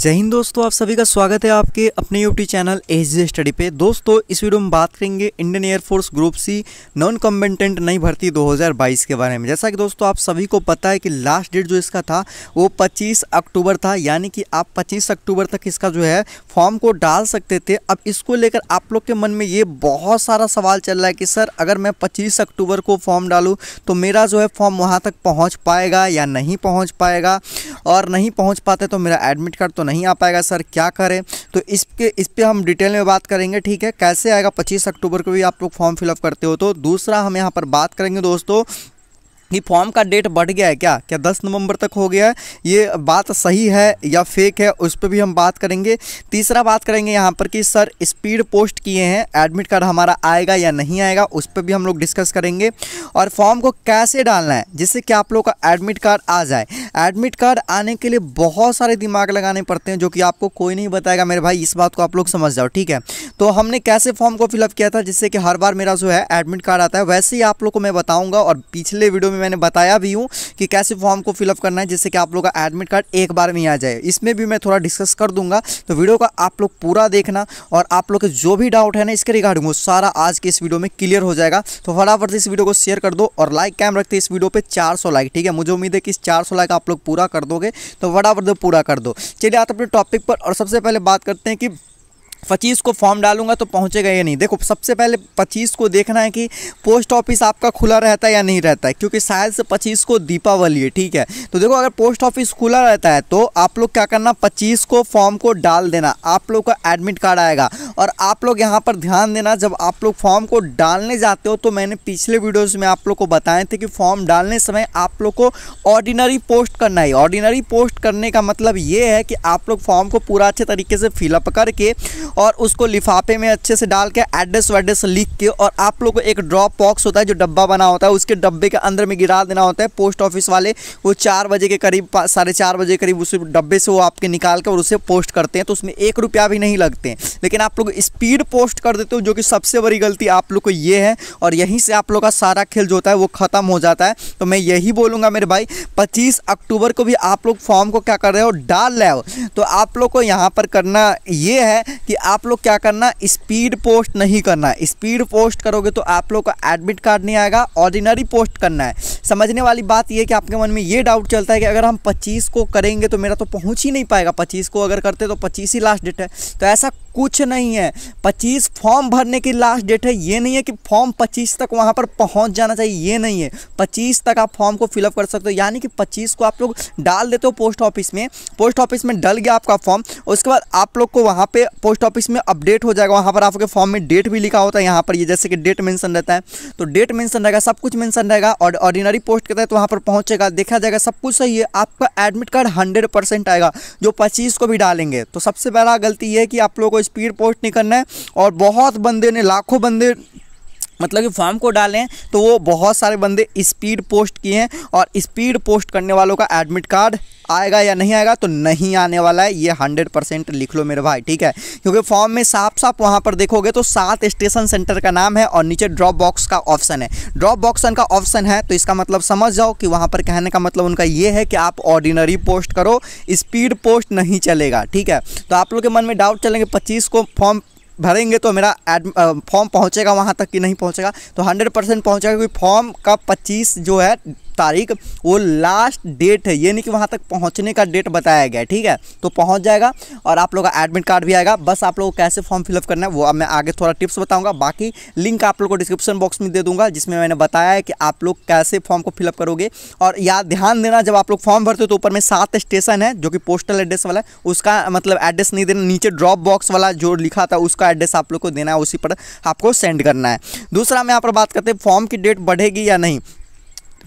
जय हिंद दोस्तों आप सभी का स्वागत है आपके अपने YouTube channel H G study पे दोस्तों इस वीडियो में बात करेंगे Indian air force group C non combatant नई भर्ती 2022 के बारे में जैसा कि दोस्तों आप सभी को पता है कि लास्ट डेट जो इसका था वो 25 अक्टूबर था यानी कि आप 25 अक्टूबर तक इसका जो है फॉर्म को डाल सकते थे अब इसको लेकर आप लोग के मन में ये बहुत सारा सवाल चल रहा है कि सर अगर मैं पच्चीस अक्टूबर को फॉर्म डालूँ तो मेरा जो है फॉर्म वहाँ तक पहुँच पाएगा या नहीं पहुँच पाएगा और नहीं पहुँच पाते तो मेरा एडमिट कार्ड तो नहीं आ पाएगा सर क्या करें तो इस पे इस पर हम डिटेल में बात करेंगे ठीक है कैसे आएगा पच्चीस अक्टूबर को भी आप लोग फॉर्म फिलअप करते हो तो दूसरा हम यहाँ पर बात करेंगे दोस्तों कि फॉर्म का डेट बढ़ गया है क्या क्या 10 नवंबर तक हो गया है ये बात सही है या फेक है उस पर भी हम बात करेंगे तीसरा बात करेंगे यहाँ पर कि सर स्पीड पोस्ट किए हैं एडमिट कार्ड हमारा आएगा या नहीं आएगा उस पर भी हम लोग डिस्कस करेंगे और फॉर्म को कैसे डालना है जिससे कि आप लोग का एडमिट कार्ड आ जाए एडमिट कार्ड आने के लिए बहुत सारे दिमाग लगाने पड़ते हैं जो कि आपको कोई नहीं बताएगा मेरे भाई इस बात को आप लोग समझ जाओ ठीक है तो हमने कैसे फॉर्म को फिलअप किया था जिससे कि हर बार मेरा जो है एडमिट कार्ड आता है वैसे ही आप लोग को मैं बताऊँगा और पिछले वीडियो में में मैंने बताया भी हूँ कि कैसे फॉर्म को फिलअप करना है जिससे कि आप लोग का एडमिट कार्ड एक बार में आ जाए इसमें भी मैं थोड़ा डिस्कस कर दूंगा तो वीडियो का आप लोग पूरा देखना और आप लोग के जो भी डाउट है ना इसके रिगार्डिंग वो सारा आज के इस वीडियो में क्लियर हो जाएगा तो फटाफट इस वीडियो को शेयर कर दो और लाइक कैम रखते इस वीडियो पर चार लाइक ठीक है मुझे उम्मीद है कि इस चार लाइक आप लोग पूरा कर दोगे तो फटाफट पूरा कर दो चलिए आप अपने टॉपिक पर और सबसे पहले बात करते हैं कि पच्चीस को फॉर्म डालूंगा तो पहुँचेगा या नहीं देखो सबसे पहले पच्चीस को देखना है कि पोस्ट ऑफिस आपका खुला रहता है या नहीं रहता है क्योंकि शायद से पच्चीस को दीपावली है ठीक है तो देखो अगर पोस्ट ऑफिस खुला रहता है तो आप लोग क्या करना पच्चीस को फॉर्म को डाल देना आप लोग का एडमिट कार्ड आएगा और आप लोग यहाँ पर ध्यान देना जब आप लोग फॉर्म को डालने जाते हो तो मैंने पिछले वीडियोज़ में आप लोग को बताए थे कि फॉर्म डालने समय आप लोग को ऑर्डिनरी पोस्ट करना है ऑर्डिनरी पोस्ट करने का मतलब ये है कि आप लोग फॉर्म को पूरा अच्छे तरीके से फिलअप करके और उसको लिफाफे में अच्छे से डाल के एड्रेस वेड्रेस लिख के और आप लोग को एक ड्रॉप बॉक्स होता है जो डब्बा बना होता है उसके डब्बे के अंदर में गिरा देना होता है पोस्ट ऑफिस वाले वो चार बजे के करीब साढ़े चार बजे के करीब उस डब्बे से वो आपके निकाल कर और उसे पोस्ट करते हैं तो उसमें एक रुपया भी नहीं लगते हैं लेकिन आप लोग स्पीड पोस्ट कर देते हो जो कि सबसे बड़ी गलती आप लोग को ये है और यहीं से आप लोग का सारा खेल जो होता है वो ख़त्म हो जाता है तो मैं यही बोलूँगा मेरे भाई पच्चीस अक्टूबर को भी आप लोग फॉर्म को क्या कर रहे हो डाल रहे हो तो आप लोग को यहाँ पर करना ये है कि आप लोग क्या करना स्पीड पोस्ट नहीं करना स्पीड पोस्ट करोगे तो आप लोग का एडमिट कार्ड नहीं आएगा ऑर्डिनरी पोस्ट करना है समझने वाली बात यह कि आपके मन में ये डाउट चलता है कि अगर हम पच्चीस को करेंगे तो मेरा तो पहुँच ही नहीं पाएगा पच्चीस को अगर करते तो पच्चीस ही लास्ट डेट है तो ऐसा कुछ नहीं है 25 फॉर्म भरने की लास्ट डेट है ये नहीं है कि फॉर्म 25 तक वहाँ पर पहुँच जाना चाहिए ये नहीं है 25 तक आप फॉर्म को फिलअप कर सकते हो यानी कि 25 को आप लोग डाल देते हो पोस्ट ऑफिस में पोस्ट ऑफिस में डल गया आपका फॉर्म उसके बाद आप लोग को वहाँ पे पोस्ट ऑफिस में अपडेट हो जाएगा वहाँ पर आपके फॉर्म में डेट भी लिखा होता है यहाँ पर ये जैसे कि डेट मैंसन रहता है तो डेट मैंसन रहेगा सब कुछ मैंसन रहेगा और ऑर्डिनरी पोस्ट के तहत वहाँ पर पहुँचेगा देखा जाएगा सब कुछ सही है आपका एडमिट कार्ड हंड्रेड परसेंट आएगा जो पच्चीस को भी डालेंगे तो सबसे पहला गलती ये है कि आप लोगों को स्पीड पोस्ट नहीं करना है और बहुत बंदे ने लाखों बंदे मतलब कि फॉर्म को डालें तो वो बहुत सारे बंदे स्पीड पोस्ट किए हैं और स्पीड पोस्ट करने वालों का एडमिट कार्ड आएगा या नहीं आएगा तो नहीं आने वाला है ये हंड्रेड परसेंट लिख लो मेरे भाई ठीक है क्योंकि फॉर्म में साफ साफ वहाँ पर देखोगे तो सात स्टेशन सेंटर का नाम है और नीचे ड्रॉप बॉक्स का ऑप्शन है ड्रॉप बॉक्सन का ऑप्शन है तो इसका मतलब समझ जाओ कि वहाँ पर कहने का मतलब उनका ये है कि आप ऑर्डिनरी पोस्ट करो स्पीड पोस्ट नहीं चलेगा ठीक है तो आप लोग के मन में डाउट चलेंगे पच्चीस को फॉर्म भरेंगे तो मेरा एड फॉर्म पहुँचेगा वहाँ तक कि नहीं पहुँचेगा तो हंड्रेड परसेंट पहुँचेगा क्योंकि फॉर्म का पच्चीस जो है तारीख वो लास्ट डेट है ये नहीं कि वहाँ तक पहुँचने का डेट बताया गया ठीक है तो पहुँच जाएगा और आप लोग का एडमिट कार्ड भी आएगा बस आप लोग को कैसे फॉर्म फिलअप करना है वो अब मैं आगे थोड़ा टिप्स बताऊँगा बाकी लिंक आप लोग को डिस्क्रिप्शन बॉक्स में दे दूँगा जिसमें मैंने बताया है कि आप लोग कैसे फॉर्म को फिलअप करोगे और या ध्यान देना जब आप लोग फॉर्म भरते हो तो ऊपर में सात स्टेशन है जो कि पोस्टल एड्रेस वाला है उसका मतलब एड्रेस नहीं देना नीचे ड्रॉप बॉक्स वाला जो लिखा था उसका एड्रेस आप लोग को देना है उसी पर आपको सेंड करना है दूसरा हम यहाँ पर बात करते हैं फॉर्म की डेट बढ़ेगी या नहीं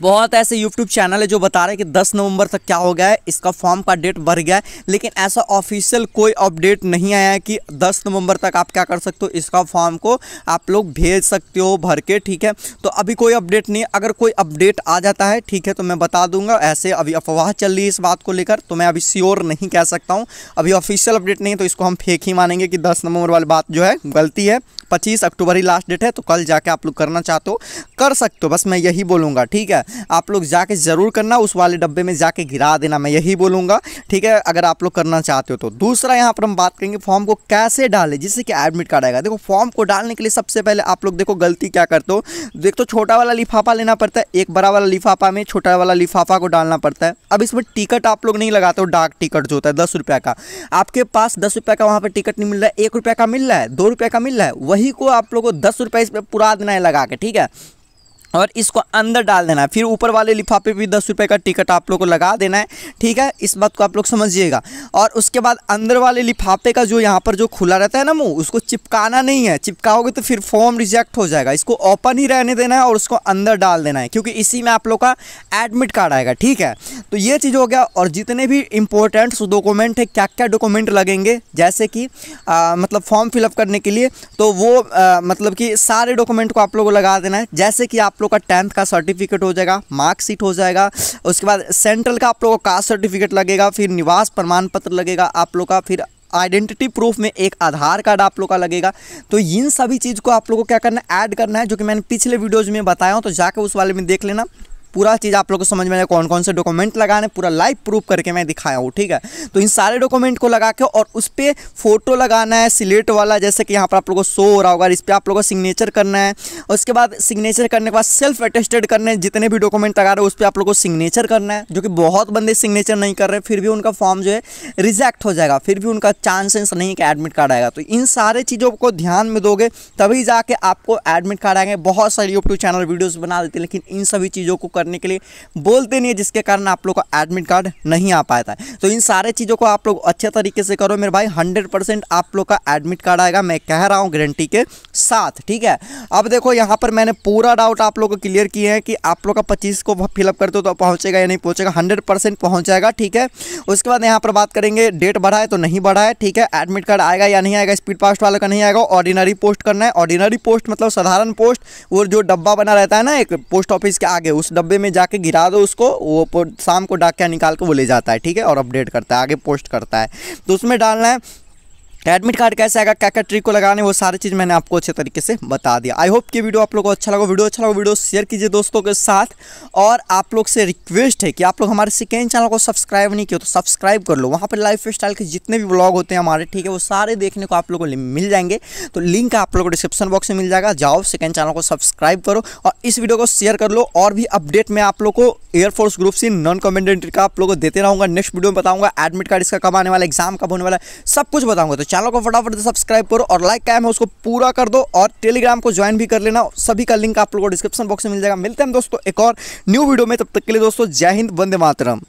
बहुत ऐसे यूट्यूब चैनल है जो बता रहे हैं कि 10 नवंबर तक क्या हो गया है इसका फॉर्म का डेट बढ़ गया है लेकिन ऐसा ऑफिशियल कोई अपडेट नहीं आया है कि 10 नवंबर तक आप क्या कर सकते हो इसका फॉर्म को आप लोग भेज सकते हो भर के ठीक है तो अभी कोई अपडेट नहीं अगर कोई अपडेट आ जाता है ठीक है तो मैं बता दूंगा ऐसे अभी अफवाह चल रही है इस बात को लेकर तो मैं अभी श्योर नहीं कह सकता हूँ अभी ऑफिशियल अपडेट नहीं तो इसको हम फेक ही मानेंगे कि दस नवंबर वाली बात जो है गलती है पच्चीस अक्टूबर ही लास्ट डेट है तो कल जाके आप लोग करना चाहते हो कर सकते हो बस मैं यही बोलूँगा ठीक है आप लोग जाके ज़रूर करना उस वाले डब्बे में जाके गिरा देना मैं यही बोलूँगा ठीक है अगर आप लोग करना चाहते हो तो दूसरा यहाँ पर हम बात करेंगे फॉर्म को कैसे डालें जिससे कि एडमिट कार्ड आएगा देखो फॉर्म को डालने के लिए सबसे पहले आप लोग देखो गलती क्या करते हो देख तो छोटा वाला लिफाफा लेना पड़ता है एक बड़ा वाला लिफाफा में छोटा वाला लिफाफा को डालना पड़ता है अब इसमें टिकट आप लोग नहीं लगाते हो डाक टिकट जो होता है दस रुपये का आपके पास दस रुपये का वहाँ पर टिकट नहीं मिल रहा है एक रुपये का मिल रहा है दो रुपये का मिल रहा है वही को आप लोग को दस रुपये इसमें पुरा देना है लगा के ठीक है और इसको अंदर डाल देना है फिर ऊपर वाले लिफाफे पे दस रुपये का टिकट आप लोग को लगा देना है ठीक है इस बात को आप लोग समझिएगा और उसके बाद अंदर वाले लिफाफे का जो यहाँ पर जो खुला रहता है ना मुँह उसको चिपकाना नहीं है चिपकाओगे तो फिर फॉर्म रिजेक्ट हो जाएगा इसको ओपन ही रहने देना है और उसको अंदर डाल देना है क्योंकि इसी में आप लोग का एडमिट कार्ड आएगा ठीक है तो ये चीज़ हो गया और जितने भी इंपॉर्टेंट डॉक्यूमेंट है क्या क्या डॉक्यूमेंट लगेंगे जैसे कि मतलब फॉर्म फिलअप करने के लिए तो वो मतलब कि सारे डॉक्यूमेंट को आप लोग को लगा देना है जैसे कि आप लोग का टेंथ का सर्टिफिकेट हो जाएगा मार्कशीट हो जाएगा उसके बाद सेंट्रल का आप लोग का कास्ट सर्टिफिकेट लगेगा फिर निवास प्रमाण पत्र लगेगा आप लोग का फिर आइडेंटिटी प्रूफ में एक आधार कार्ड आप लोग का लगेगा तो इन सभी चीज़ को आप लोगों को क्या करना है ऐड करना है जो कि मैंने पिछले वीडियोज़ में बताया हूँ तो जाकर उस वाले में देख लेना पूरा चीज़ आप लोग को समझ में आया कौन कौन से डॉक्यूमेंट लगाने पूरा लाइव प्रूफ करके मैं दिखाया हूँ ठीक है तो इन सारे डॉक्यूमेंट को लगा के और उस पर फोटो लगाना है सिलेट वाला जैसे कि यहाँ पर आप लोग को शो हो रहा होगा इस पर आप लोग को सिग्नेचर करना है उसके बाद सिग्नेचर करने के बाद सेल्फ अटेस्टेड करने जितने भी डॉक्यूमेंट लगा रहे हो उस पर आप लोग को सिग्नेचर करना है जो कि बहुत बंदे सिग्नेचर नहीं कर रहे फिर भी उनका फॉर्म जो है रिजेक्ट हो जाएगा फिर भी उनका चांसेस नहीं कि एडमिट कार्ड आएगा तो इन सारे चीज़ों को ध्यान में दोगे तभी जाके आपको एडमिट कार्ड आएंगे बहुत सारे यूट्यूब चैनल वीडियोज़ बना देते हैं लेकिन इन सभी चीज़ों को कर करने के लिए बोलते नहीं है जिसके कारण आप लोग का एडमिट कार्ड नहीं आ पाया था तो इन सारे चीज़ों को आप लोग अच्छे तरीके से करो मेरे भाई हंड्रेड परसेंट आप लोग का एडमिट कार्ड आएगा मैं कह रहा हूँ गारंटी के साथ ठीक है अब देखो यहाँ पर मैंने पूरा डाउट आप लोग को क्लियर किए हैं कि आप लोग का पच्चीस को फिलअप करते हो तो पहुँचेगा या नहीं पहुँचेगा हंड्रेड परसेंट पहुँच जाएगा ठीक है उसके बाद यहाँ पर बात करेंगे डेट बढ़ा है तो नहीं बढ़ा है ठीक है एडमिट कार्ड आएगा या नहीं आएगा स्पीड पास्ट वाले का नहीं आएगा ऑर्डिनरी पोस्ट करना है ऑर्डिनरी पोस्ट मतलब साधारण पोस्ट वो जो डब्बा बना रहता है ना एक पोस्ट ऑफिस के आगे उस डब्बे ढाबे में जाके गिरा दो उसको वो शाम को डाकिया निकाल के वो ले जाता है ठीक है और अपडेट करता है आगे पोस्ट करता है तो उसमें डालना है एडमिट कार्ड कैसे आएगा क्या क्या ट्रिक को लगाने वो सारी चीज़ मैंने आपको अच्छे तरीके से बता दिया आई होप कि वीडियो आप लोग को अच्छा लगा वीडियो अच्छा लगा वीडियो शेयर कीजिए दोस्तों के साथ और आप लोग से रिक्वेस्ट है कि आप लोग हमारे सेकेंड चैनल को सब्सक्राइब नहीं किया तो सब्सक्राइब कर लो वहाँ पर लाइफ स्टाइल के जितने भी ब्लॉग होते हैं हमारे ठीक है वो सारे देखने को आप लोग को मिल जाएंगे तो लिंक आप लोग को डिस्क्रिप्शन बॉक्स में मिल जाएगा जाओ सेकेंड चैनल को सब्सक्राइब करो और इस वीडियो को शेयर कर लो और भी अपडेट मैं आप लोग को एयरफोर्स ग्रुप से नॉन कमेंडेंट्री का आप लोग को देते रहूँगा नेक्स्ट वीडियो में बताऊँगा एडमिट कार्ड इसका कब आने वाला एग्जाम कब होने वाला सब कुछ बताऊँगा तो चैनल को फटाफट से सब्सक्राइब करो और लाइक कायम है उसको पूरा कर दो और टेलीग्राम को ज्वाइन भी कर लेना सभी का लिंक आप लोगों को डिस्क्रिप्शन बॉक्स में मिल जाएगा मिलते हैं दोस्तों एक और न्यू वीडियो में तब तक के लिए दोस्तों जय हिंद वंदे मातरम